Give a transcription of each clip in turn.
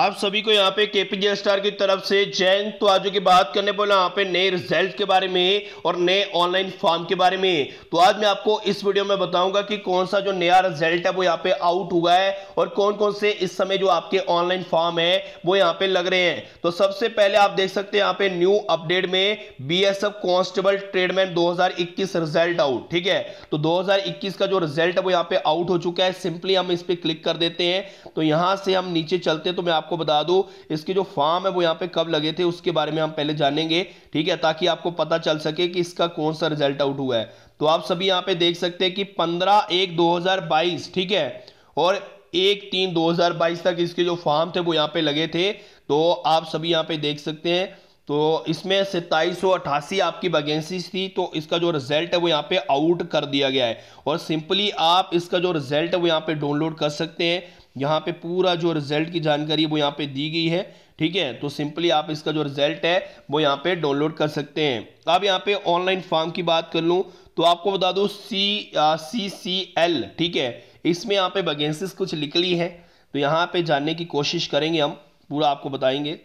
आप सभी को यहाँ पे केपीजे स्टार की तरफ से जैन तो आज की बात करने बोला यहाँ पे नए रिजल्ट के बारे में और नए ऑनलाइन फॉर्म के बारे में तो आज मैं आपको इस वीडियो में बताऊंगा कि कौन सा जो नया रिजल्ट है वो यहाँ पे आउट हुआ है और कौन कौन से इस समय जो आपके ऑनलाइन फॉर्म है वो यहाँ पे लग रहे हैं तो सबसे पहले आप देख सकते हैं यहाँ पे न्यू अपडेट में F constable tradesman 2021 result out ठीक है तो 2021 का जो रिजल्ट है वो यहाँ पे आउट हो चुका है सिंपली हम इस पर क्लिक कर देते हैं तो यहाँ से हम नीचे चलते हैं तो मैं आपको बता दूँ इसके जो फॉर्म है वो यहाँ पे कब लगे थे उसके बारे में हम पहले जानेंगे ठीक है ताकि आपको पता चल सके कि इसका कौन सा रिजल्ट आउट हुआ है तो आप सभी यहां पे देख सकते हैं कि 15 एक 2022 ठीक है और एक तीन 2022 तक इसके जो फॉर्म थे वो यहाँ पे लगे थे तो आप सभी यहाँ पे देख सकते हैं तो इसमें सत्ताईस आपकी वैकेंसीज थी तो इसका जो रिजल्ट है वो यहाँ पे आउट कर दिया गया है और सिंपली आप इसका जो रिजल्ट है वो यहाँ पे डाउनलोड कर सकते हैं यहाँ पे पूरा जो रिजल्ट की जानकारी वो यहाँ पे दी गई है ठीक है तो सिंपली आप इसका जो रिजल्ट है वो यहाँ पे डाउनलोड कर सकते हैं अब यहाँ पे ऑनलाइन फॉर्म की बात कर लूँ तो आपको बता दूँ सी सी सी एल ठीक है इसमें यहाँ पे वैकेंसीज कुछ निकली है तो यहाँ पे जानने की कोशिश करेंगे हम पूरा आपको बताएंगे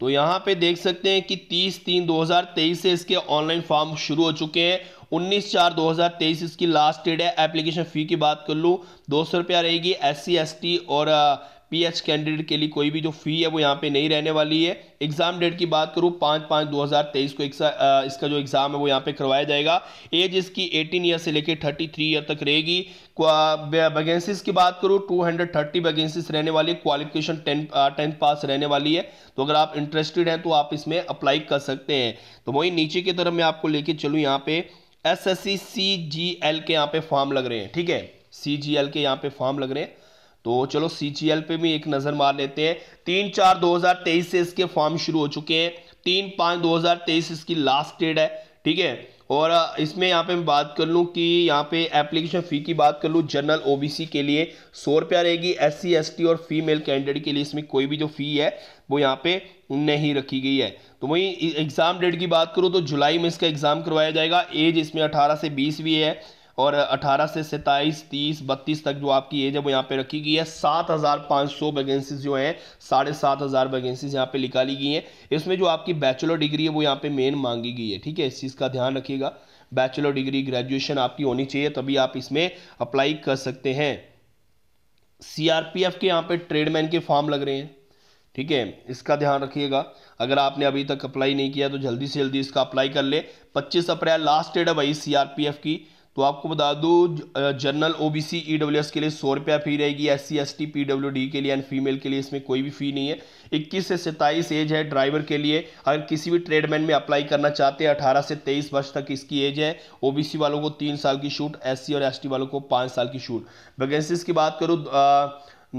तो यहाँ पे देख सकते हैं कि 30 तीन 2023 से इसके ऑनलाइन फॉर्म शुरू हो चुके हैं 19 चार 2023 इसकी लास्ट डेट है एप्लीकेशन फ़ी की बात कर लूँ दो सौ रुपया रहेगी एस सी और एच कैंडिडेट के लिए कोई भी जो फ़ी है वो यहाँ पे नहीं रहने वाली है एग्ज़ाम डेट की बात करूँ पाँच पाँच दो हज़ार तेईस को आ, इसका जो एग्ज़ाम है वो यहाँ पे करवाया जाएगा एज इसकी एटीन ईयर से लेकर थर्टी थ्री ईयर तक रहेगी वैकेंसीज की बात करूँ टू हंड्रेड थर्टी वैकेंसीज रहने वाली है क्वालिफिकेशन टें टेंथ पास रहने वाली है तो अगर आप इंटरेस्टेड हैं तो आप इसमें अप्लाई कर सकते हैं तो वही नीचे की तरफ मैं आपको लेके चलूँ यहाँ पे S S C C G L के यहाँ पे फॉर्म लग रहे हैं ठीक है सी जी एल के यहाँ पे फॉर्म लग रहे हैं तो चलो सी पे भी एक नज़र मार लेते हैं तीन चार 2023 से इसके फॉर्म शुरू हो चुके हैं तीन पाँच 2023 इसकी लास्ट डेट है ठीक है और इसमें यहाँ पे मैं बात कर लूँ कि यहाँ पे एप्लीकेशन फ़ी की बात कर लूँ जनरल ओबीसी के लिए सौ रुपया रहेगी एस सी और फीमेल कैंडिडेट के लिए इसमें कोई भी जो फ़ी है वो यहाँ पे नहीं रखी गई है तो वहीं एग्ज़ाम e, डेट की बात करूँ तो जुलाई में इसका एग्ज़ाम करवाया जाएगा एज इसमें अठारह से बीस भी है और 18 से सताईस तीस बत्तीस तक जो आपकी एज है वो यहाँ पे रखी गई है सात हज़ार सौ वैकेंसीज जो हैं साढ़े सात हज़ार वैकेंसीज यहाँ पे निकाली गई हैं इसमें जो आपकी बैचलर डिग्री है वो यहाँ पे मेन मांगी गई है ठीक है इस चीज़ का ध्यान रखिएगा बैचलर डिग्री ग्रेजुएशन आपकी होनी चाहिए तभी आप इसमें अप्लाई कर सकते हैं सी के यहाँ पे ट्रेडमैन के फॉर्म लग रहे हैं ठीक है इसका ध्यान रखिएगा अगर आपने अभी तक अप्लाई नहीं किया तो जल्दी से जल्दी इसका अप्लाई कर ले 25 अप्रैल लास्ट डेट है भाई सीआरपीएफ की तो आपको बता दूँ जनरल ओबीसी ईडब्ल्यूएस के लिए सौ रुपया फ़ी रहेगी S C S T PWD के लिए एंड फीमेल के लिए इसमें कोई भी फ़ी नहीं है 21 से 27 एज है ड्राइवर के लिए अगर किसी भी ट्रेडमैन में अप्लाई करना चाहते हैं 18 से 23 वर्ष तक इसकी एज है ओबीसी वालों को तीन साल की एस सी और टी वालों को पाँच साल की छूट वैकेंसीज की बात करूँ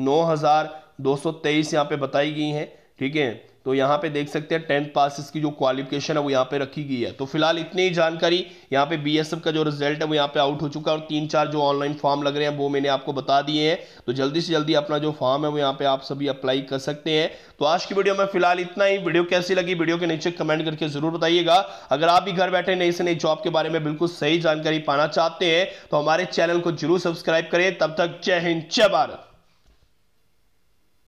नौ हज़ार दो सौ तेईस यहाँ पर बताई गई हैं ठीक है तो यहाँ पे देख सकते हैं टेंथ पास इसकी जो क्वालिफिकेशन है वो यहाँ पे रखी गई है तो फिलहाल इतनी ही जानकारी यहाँ पे बीएसएफ का जो रिजल्ट है वो यहाँ पे आउट हो चुका है और तीन चार जो ऑनलाइन फॉर्म लग रहे हैं वो मैंने आपको बता दिए हैं तो जल्दी से जल्दी अपना जो फॉर्म है वो यहाँ पे आप सभी अप्लाई कर सकते हैं तो आज की वीडियो में फिलहाल इतना ही वीडियो कैसी लगी वीडियो के नीचे कमेंट करके जरूर बताइएगा अगर आप भी घर बैठे नई से नई जॉब के बारे में बिल्कुल सही जानकारी पाना चाहते हैं तो हमारे चैनल को जरूर सब्सक्राइब करें तब तक जय हिंद जय भारत